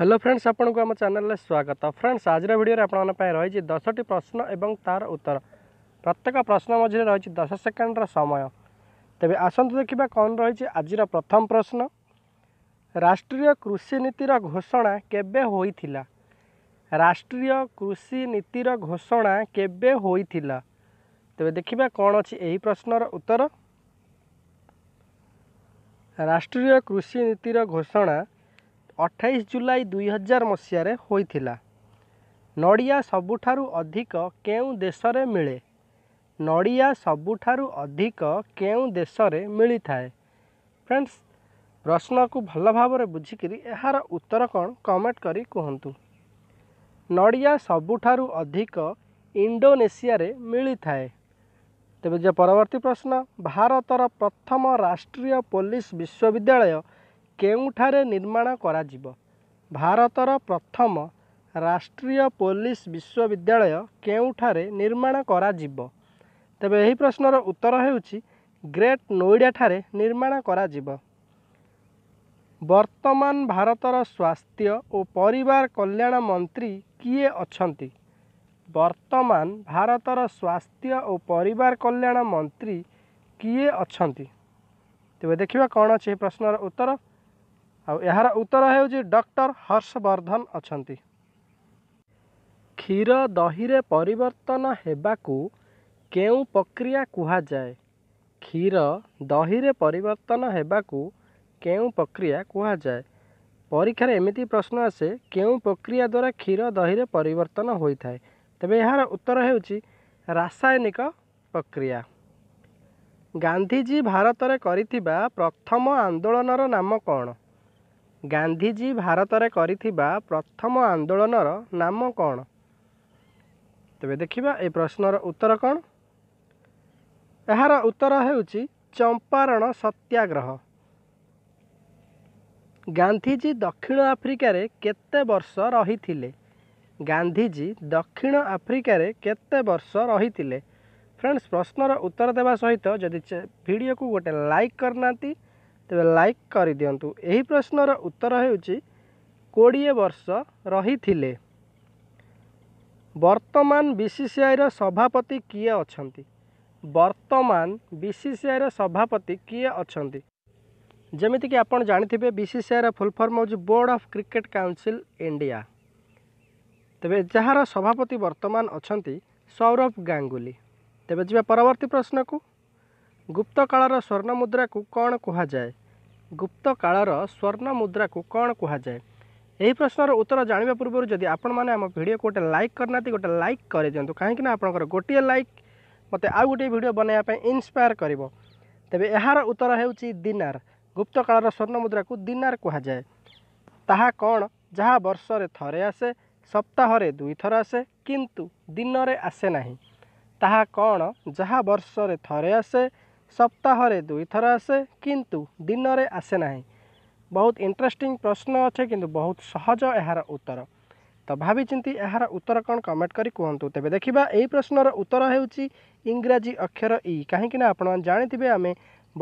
hello friends आप आम चेल्ले स्वागत फ्रेंड्स आज भिडियो आप रही दस टी प्रश्न एवं तार उत्तर प्रत्येक प्रश्न मझे रही दस सेकेंडर समय तेज आसत देखा कौन रही आज प्रथम प्रश्न राष्ट्रीय कृषि नीतिर घोषणा के राष्ट्रीय कृषि नीतिर घोषणा के तेज देखा कौन अच्छी प्रश्नर उत्तर राष्ट्रीय कृषि नीतिर घोषणा ଅଠେଇଶ ଜୁଲାଇ ଦୁଇହଜାର ମସିହାରେ ହୋଇଥିଲା ନଡ଼ିଆ ସବୁଠାରୁ ଅଧିକ କେଉଁ ଦେଶରେ ମିଳେ ନଡ଼ିଆ ସବୁଠାରୁ ଅଧିକ କେଉଁ ଦେଶରେ ମିଳିଥାଏ ଫ୍ରେଣ୍ଡସ୍ ପ୍ରଶ୍ନକୁ ଭଲ ଭାବରେ ବୁଝିକରି ଏହାର ଉତ୍ତର କ'ଣ କମେଣ୍ଟ କରି କୁହନ୍ତୁ ନଡ଼ିଆ ସବୁଠାରୁ ଅଧିକ ଇଣ୍ଡୋନେସିଆରେ ମିଳିଥାଏ ତେବେ ଯେ ପରବର୍ତ୍ତୀ ପ୍ରଶ୍ନ ଭାରତର ପ୍ରଥମ ରାଷ୍ଟ୍ରୀୟ ପୋଲିସ୍ ବିଶ୍ୱବିଦ୍ୟାଳୟ କେଉଁଠାରେ ନିର୍ମାଣ କରାଯିବ ଭାରତର ପ୍ରଥମ ରାଷ୍ଟ୍ରୀୟ ପୋଲିସ ବିଶ୍ୱବିଦ୍ୟାଳୟ କେଉଁଠାରେ ନିର୍ମାଣ କରାଯିବ ତେବେ ଏହି ପ୍ରଶ୍ନର ଉତ୍ତର ହେଉଛି ଗ୍ରେଟ୍ ନୋଇଡ଼ା ଠାରେ ନିର୍ମାଣ କରାଯିବ ବର୍ତ୍ତମାନ ଭାରତର ସ୍ୱାସ୍ଥ୍ୟ ଓ ପରିବାର କଲ୍ୟାଣ ମନ୍ତ୍ରୀ କିଏ ଅଛନ୍ତି ବର୍ତ୍ତମାନ ଭାରତର ସ୍ୱାସ୍ଥ୍ୟ ଓ ପରିବାର କଲ୍ୟାଣ ମନ୍ତ୍ରୀ କିଏ ଅଛନ୍ତି ତେବେ ଦେଖିବା କ'ଣ ଅଛି ଏହି ପ୍ରଶ୍ନର ଉତ୍ତର ଆଉ ଏହାର ଉତ୍ତର ହେଉଛି ଡକ୍ଟର ହର୍ଷବର୍ଦ୍ଧନ ଅଛନ୍ତି କ୍ଷୀର ଦହିରେ ପରିବର୍ତ୍ତନ ହେବାକୁ କେଉଁ ପ୍ରକ୍ରିୟା କୁହାଯାଏ କ୍ଷୀର ଦହିରେ ପରିବର୍ତ୍ତନ ହେବାକୁ କେଉଁ ପ୍ରକ୍ରିୟା କୁହାଯାଏ ପରୀକ୍ଷାରେ ଏମିତି ପ୍ରଶ୍ନ ଆସେ କେଉଁ ପ୍ରକ୍ରିୟା ଦ୍ୱାରା କ୍ଷୀର ଦହିରେ ପରିବର୍ତ୍ତନ ହୋଇଥାଏ ତେବେ ଏହାର ଉତ୍ତର ହେଉଛି ରାସାୟନିକ ପ୍ରକ୍ରିୟା ଗାନ୍ଧୀଜୀ ଭାରତରେ କରିଥିବା ପ୍ରଥମ ଆନ୍ଦୋଳନର ନାମ କ'ଣ ଗାନ୍ଧିଜୀ ଭାରତରେ କରିଥିବା ପ୍ରଥମ ଆନ୍ଦୋଳନର ନାମ କ'ଣ ତେବେ ଦେଖିବା ଏ ପ୍ରଶ୍ନର ଉତ୍ତର କ'ଣ ଏହାର ଉତ୍ତର ହେଉଛି ଚମ୍ପାରଣ ସତ୍ୟାଗ୍ରହ ଗାନ୍ଧିଜୀ ଦକ୍ଷିଣ ଆଫ୍ରିକାରେ କେତେ ବର୍ଷ ରହିଥିଲେ ଗାନ୍ଧିଜୀ ଦକ୍ଷିଣ ଆଫ୍ରିକାରେ କେତେ ବର୍ଷ ରହିଥିଲେ ଫ୍ରେଣ୍ଡସ୍ ପ୍ରଶ୍ନର ଉତ୍ତର ଦେବା ସହିତ ଯଦି ଭିଡ଼ିଓକୁ ଗୋଟେ ଲାଇକ୍ କରିନାହାନ୍ତି ତେବେ ଲାଇକ୍ କରିଦିଅନ୍ତୁ ଏହି ପ୍ରଶ୍ନର ଉତ୍ତର ହେଉଛି କୋଡ଼ିଏ ବର୍ଷ ରହିଥିଲେ ବର୍ତ୍ତମାନ ବିସିସିଆଇର ସଭାପତି କିଏ ଅଛନ୍ତି ବର୍ତ୍ତମାନ ବିସିସିଆଇର ସଭାପତି କିଏ ଅଛନ୍ତି ଯେମିତିକି ଆପଣ ଜାଣିଥିବେ ବିସିସିଆଇର ଫୁଲ୍ ଫର୍ମ ହେଉଛି board of cricket council India ତେବେ ଯାହାର ସଭାପତି ବର୍ତ୍ତମାନ ଅଛନ୍ତି ସୌରଭ ଗାଙ୍ଗୁଲି ତେବେ ଯିବା ପରବର୍ତ୍ତୀ ପ୍ରଶ୍ନକୁ ଗୁପ୍ତକାଳର ସ୍ୱର୍ଣ୍ଣମୁଦ୍ରାକୁ କ'ଣ କୁହାଯାଏ ଗୁପ୍ତ କାଳର ସ୍ୱର୍ଣ୍ଣ ମୁଦ୍ରାକୁ କ'ଣ କୁହାଯାଏ ଏହି ପ୍ରଶ୍ନର ଉତ୍ତର ଜାଣିବା ପୂର୍ବରୁ ଯଦି ଆପଣମାନେ ଆମ ଭିଡ଼ିଓକୁ ଗୋଟେ ଲାଇକ୍ କରିନାହାନ୍ତି ଗୋଟେ ଲାଇକ୍ କରିଦିଅନ୍ତୁ କାହିଁକିନା ଆପଣଙ୍କର ଗୋଟିଏ ଲାଇକ୍ ମୋତେ ଆଉ ଗୋଟିଏ ଭିଡ଼ିଓ ବନାଇବା ପାଇଁ ଇନ୍ସପାୟାର କରିବ ତେବେ ଏହାର ଉତ୍ତର ହେଉଛି ଦିନାର ଗୁପ୍ତ କାଳର ସ୍ୱର୍ଣ୍ଣ ମୁଦ୍ରାକୁ ଦିନାର କୁହାଯାଏ ତାହା କ'ଣ ଯାହା ବର୍ଷରେ ଥରେ ଆସେ ସପ୍ତାହରେ ଦୁଇଥର ଆସେ କିନ୍ତୁ ଦିନରେ ଆସେ ନାହିଁ ତାହା କ'ଣ ଯାହା ବର୍ଷରେ ଥରେ ଆସେ ସପ୍ତାହରେ ଦୁଇଥର ଆସେ କିନ୍ତୁ ଦିନରେ ଆସେ ନାହିଁ ବହୁତ ଇଣ୍ଟରେଷ୍ଟିଂ ପ୍ରଶ୍ନ ଅଛେ କିନ୍ତୁ ବହୁତ ସହଜ ଏହାର ଉତ୍ତର ତ ଭାବିଚିନ୍ତି ଏହାର ଉତ୍ତର କ'ଣ କମେଣ୍ଟ କରି କୁହନ୍ତୁ ତେବେ ଦେଖିବା ଏହି ପ୍ରଶ୍ନର ଉତ୍ତର ହେଉଛି ଇଂରାଜୀ ଅକ୍ଷର ଇ କାହିଁକିନା ଆପଣ ଜାଣିଥିବେ ଆମେ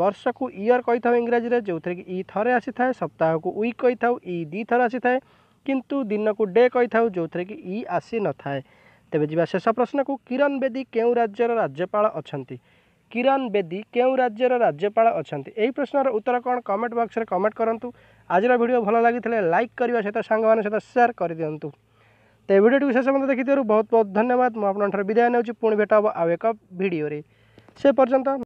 ବର୍ଷକୁ ଇୟର୍ କହିଥାଉ ଇଂରାଜୀରେ ଯେଉଁଥିରେ କି ଇ ଥରେ ଆସିଥାଏ ସପ୍ତାହକୁ ୱିକ୍ କହିଥାଉ ଇ ଦୁଇଥର ଆସିଥାଏ କିନ୍ତୁ ଦିନକୁ ଡେ କହିଥାଉ ଯେଉଁଥିରେ କି ଇ ଆସିନଥାଏ ତେବେ ଯିବା ଶେଷ ପ୍ରଶ୍ନକୁ କିରଣ ବେଦୀ କେଉଁ ରାଜ୍ୟର ରାଜ୍ୟପାଳ ଅଛନ୍ତି किरण बेदी के राज्यर राज्यपाल अच्छा यही प्रश्नर उत्तर कौन कमेंट बक्स में कमेंट करूँ आज भिड भल लगी लाइक करने सहित सांग सहित सेयार कर दिंतु तो भिडियो शेष मत देखिथ बहुत बहुत धन्यवाद मुझे विदाय नौ पुणी भेट हम आउ एक भिडे से पर्यटन